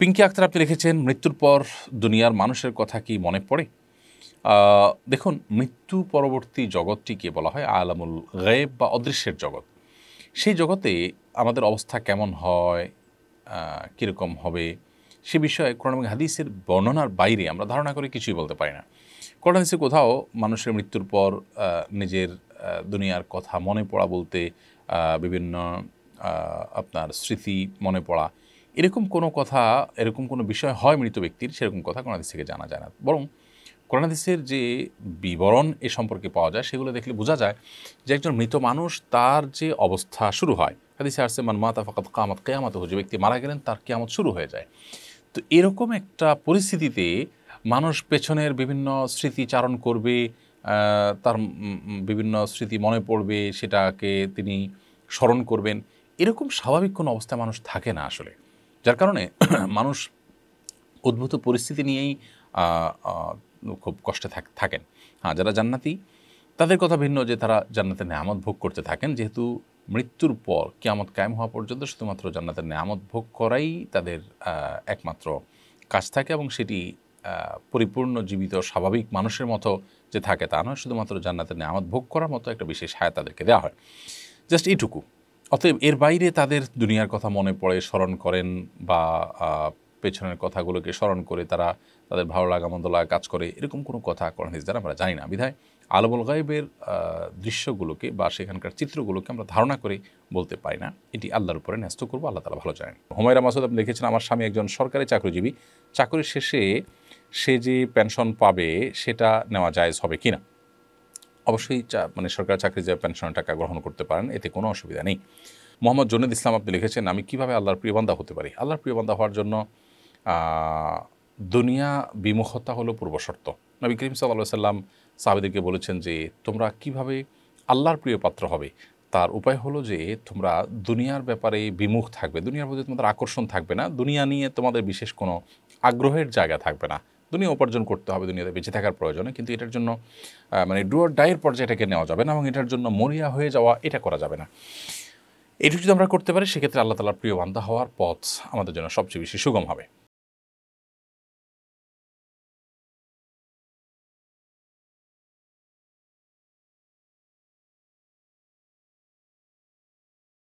পিঙ্কি আক্তার আপনি লিখেছেন মৃত্যুর পর দুনিয়ার মানুষের কথা কি মনে পড়ে দেখুন মৃত্যু পরবর্তী জগৎটিকে বলা হয় আলামুল গেব বা অদৃশ্যের জগৎ সেই জগতে আমাদের অবস্থা কেমন হয় কীরকম হবে সে বিষয়ে কোরআন হাদিসের বর্ণনার বাইরে আমরা ধারণা করে কিছুই বলতে পারি না কোরআন হাদিসে কোথাও মানুষের মৃত্যুর পর নিজের দুনিয়ার কথা মনে পড়া বলতে বিভিন্ন আপনার স্মৃতি মনে পড়া এরকম কোনো কথা এরকম কোনো বিষয় হয় মৃত ব্যক্তির সেরকম কথা কোনাদিস থেকে জানা যায় না বরং কোরআনাদিসের যে বিবরণ এ সম্পর্কে পাওয়া যায় সেগুলো দেখলে বোঝা যায় যে একজন মৃত মানুষ তার যে অবস্থা শুরু হয় হাদিসে আসছে মান মাতা ফাকাত কামাত কেয়ামাত যে ব্যক্তি মারা গেলেন তার কেয়ামত শুরু হয়ে যায় তো এরকম একটা পরিস্থিতিতে মানুষ পেছনের বিভিন্ন স্মৃতিচারণ করবে তার বিভিন্ন স্মৃতি মনে পড়বে সেটাকে তিনি স্মরণ করবেন এরকম স্বাভাবিক কোনো অবস্থায় মানুষ থাকে না আসলে যার কারণে মানুষ উদ্ভূত পরিস্থিতি নিয়েই খুব কষ্টে থাকেন হ্যাঁ যারা জান্নাতি তাদের কথা ভিন্ন যে তারা জান্নাতের নেয়ামত ভোগ করতে থাকেন যেহেতু মৃত্যুর পর কিয়ামত কায়েম হওয়া পর্যন্ত শুধুমাত্র জান্নাতের নেয়ামত ভোগ করাই তাদের একমাত্র কাজ থাকে এবং সেটি পরিপূর্ণ জীবিত স্বাভাবিক মানুষের মতো যে থাকে তা নয় শুধুমাত্র জান্নাতের নেয়ামত ভোগ করার মতো একটা বিশেষ হায় তাদেরকে দেওয়া হয় জাস্ট এইটুকু অতএব এর বাইরে তাদের দুনিয়ার কথা মনে পড়ে স্মরণ করেন বা পেছনের কথাগুলোকে স্মরণ করে তারা তাদের ভালো লাগা মন্দ লাগা কাজ করে এরকম কোনো কথা করেন যারা দ্বারা আমরা জানি না বিধায় আলবুল গাইবের দৃশ্যগুলোকে বা সেখানকার চিত্রগুলোকে আমরা ধারণা করে বলতে পারি না এটি আল্লাহর উপরে ন্যস্ত করবো আল্লাহ তালা ভালো জানেন হুমায়রা মাসুদ আপনি দেখেছেন আমার স্বামী একজন সরকারি চাকরিজীবী চাকরির শেষে সে যে পেনশন পাবে সেটা নেওয়া যায় হবে কিনা অবশ্যই মানে সরকার চাকরি যে পেনশনের টাকা গ্রহণ করতে পারেন এতে কোনো অসুবিধা নেই মোহাম্মদ জুনেদ ইসলাম আপনি লিখেছেন আমি কীভাবে আল্লাহর প্রিয়বান্ধা হতে পারি আল্লাহর প্রিয়বান্ধা হওয়ার জন্য দুনিয়া বিমুখতা হলো পূর্বশর্ত নবী করিম সাল্লা সাল্লাম সাহাবিদেরকে বলেছেন যে তোমরা কিভাবে আল্লাহর প্রিয় পাত্র হবে তার উপায় হলো যে তোমরা দুনিয়ার ব্যাপারে বিমুখ থাকবে দুনিয়ার প্রতি তোমাদের আকর্ষণ থাকবে না দুনিয়া নিয়ে তোমাদের বিশেষ কোনো আগ্রহের জায়গা থাকবে না দুনিয়া উপার্জন করতে হবে দুনিয়াতে বেঁচে থাকার প্রয়োজনে কিন্তু এটার জন্য মানে ডুয়ার ডায়ের পর্যায়ে এটাকে নেওয়া যাবে না এবং এটার জন্য মরিয়া হয়ে যাওয়া এটা করা যাবে না এটুকু যদি আমরা করতে পারি সেক্ষেত্রে আল্লাহ তালার প্রিয় বান্ধা হওয়ার পথ আমাদের জন্য সবচেয়ে বেশি সুগম হবে